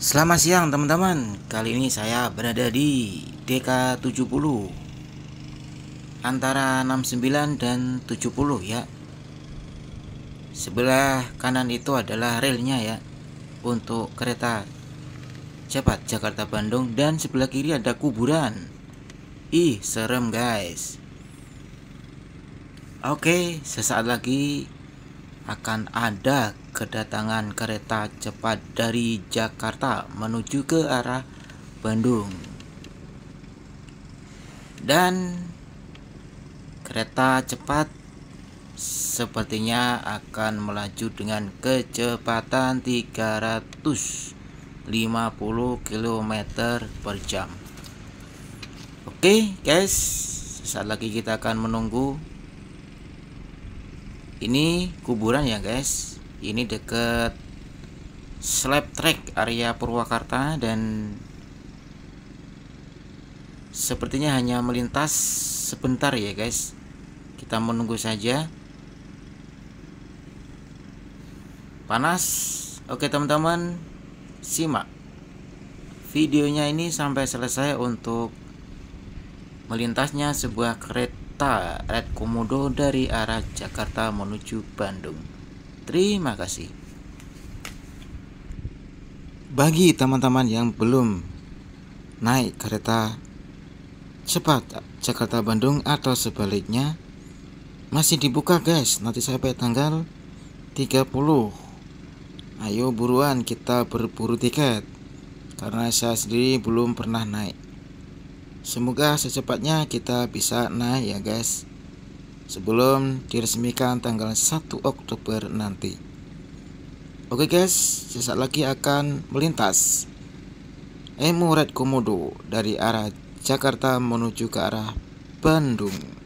Selamat siang teman-teman Kali ini saya berada di DK70 Antara 69 dan 70 ya Sebelah kanan itu adalah relnya ya Untuk kereta cepat Jakarta-Bandung Dan sebelah kiri ada kuburan Ih serem guys Oke sesaat lagi akan ada kedatangan kereta cepat dari Jakarta menuju ke arah Bandung. Dan kereta cepat sepertinya akan melaju dengan kecepatan 350 km per jam. Oke guys, saat lagi kita akan menunggu ini kuburan ya guys ini deket slab track area Purwakarta dan sepertinya hanya melintas sebentar ya guys kita menunggu saja panas oke teman-teman simak videonya ini sampai selesai untuk melintasnya sebuah kereta kereta Red Komodo dari arah Jakarta menuju Bandung. Terima kasih. Bagi teman-teman yang belum naik kereta cepat Jakarta Bandung atau sebaliknya masih dibuka guys nanti sampai tanggal 30 ayo buruan kita berburu tiket karena saya sendiri belum pernah naik Semoga secepatnya kita bisa naik ya guys Sebelum diresmikan tanggal 1 Oktober nanti Oke guys, sesaat lagi akan melintas Red Komodo dari arah Jakarta menuju ke arah Bandung